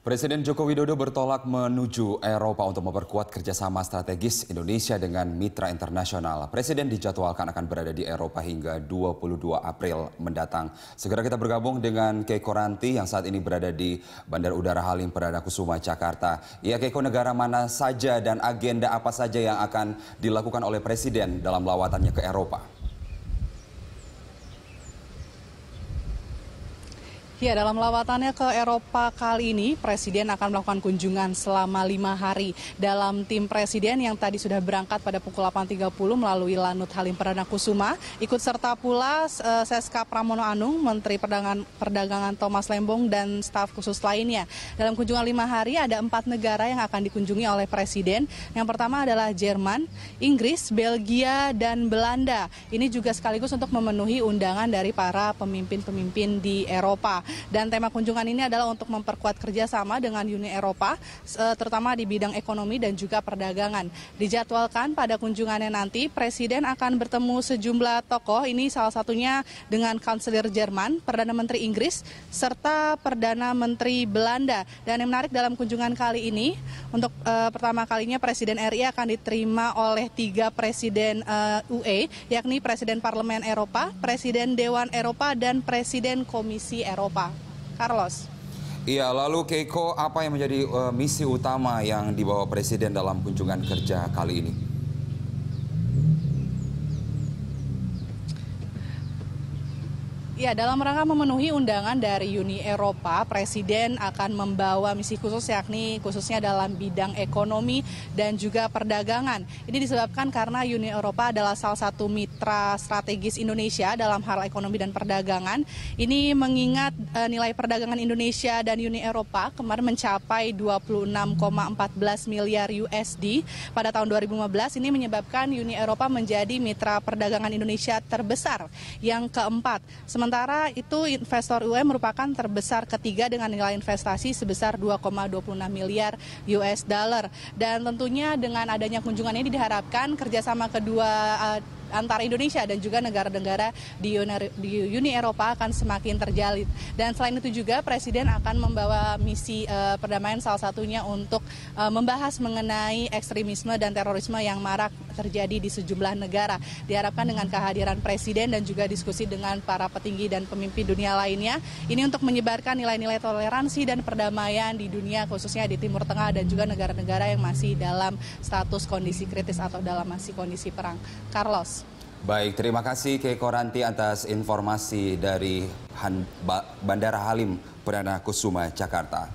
Presiden Joko Widodo bertolak menuju Eropa untuk memperkuat kerjasama strategis Indonesia dengan mitra internasional. Presiden dijadwalkan akan berada di Eropa hingga 22 April mendatang. Segera kita bergabung dengan Keiko Ranti yang saat ini berada di Bandar Udara Halim Perdana Kusuma, Jakarta. Ya Keiko, negara mana saja dan agenda apa saja yang akan dilakukan oleh Presiden dalam lawatannya ke Eropa? Ya, dalam lawatannya ke Eropa kali ini, Presiden akan melakukan kunjungan selama lima hari. Dalam tim Presiden yang tadi sudah berangkat pada pukul 8.30 melalui Lanut Halim Perdana Kusuma, ikut serta pula uh, Seska Pramono Anung, Menteri Perdagangan, Perdagangan Thomas Lembong, dan staf khusus lainnya. Dalam kunjungan lima hari, ada empat negara yang akan dikunjungi oleh Presiden. Yang pertama adalah Jerman, Inggris, Belgia, dan Belanda. Ini juga sekaligus untuk memenuhi undangan dari para pemimpin-pemimpin di Eropa. Dan tema kunjungan ini adalah untuk memperkuat kerjasama dengan Uni Eropa, terutama di bidang ekonomi dan juga perdagangan. Dijadwalkan pada kunjungannya nanti, Presiden akan bertemu sejumlah tokoh, ini salah satunya dengan Kanselir Jerman, Perdana Menteri Inggris, serta Perdana Menteri Belanda. Dan yang menarik dalam kunjungan kali ini, untuk uh, pertama kalinya Presiden RI akan diterima oleh tiga Presiden uh, e, UE, yakni Presiden Parlemen Eropa, Presiden Dewan Eropa, dan Presiden Komisi Eropa apa? Carlos. Iya, lalu Keiko, apa yang menjadi uh, misi utama yang dibawa Presiden dalam kunjungan kerja kali ini? Ya, dalam rangka memenuhi undangan dari Uni Eropa, Presiden akan membawa misi khusus yakni khususnya dalam bidang ekonomi dan juga perdagangan. Ini disebabkan karena Uni Eropa adalah salah satu mitra strategis Indonesia dalam hal ekonomi dan perdagangan. Ini mengingat e, nilai perdagangan Indonesia dan Uni Eropa kemarin mencapai 26,14 miliar USD pada tahun 2015. Ini menyebabkan Uni Eropa menjadi mitra perdagangan Indonesia terbesar yang keempat. Sementara Sementara itu investor UM merupakan terbesar ketiga dengan nilai investasi sebesar 2,26 miliar US dollar. Dan tentunya dengan adanya kunjungan ini diharapkan kerjasama kedua uh, antara Indonesia dan juga negara-negara di, Uni Eropa akan semakin terjalin. Dan selain itu juga Presiden akan membawa misi uh, perdamaian salah satunya untuk uh, membahas mengenai ekstremisme dan terorisme yang marak terjadi di sejumlah negara. Diharapkan dengan kehadiran presiden dan juga diskusi dengan para petinggi dan pemimpin dunia lainnya, ini untuk menyebarkan nilai-nilai toleransi dan perdamaian di dunia khususnya di Timur Tengah dan juga negara-negara yang masih dalam status kondisi kritis atau dalam masih kondisi perang. Carlos. Baik, terima kasih Keiko Ranti atas informasi dari Bandara Halim, Perdana Kusuma, Jakarta.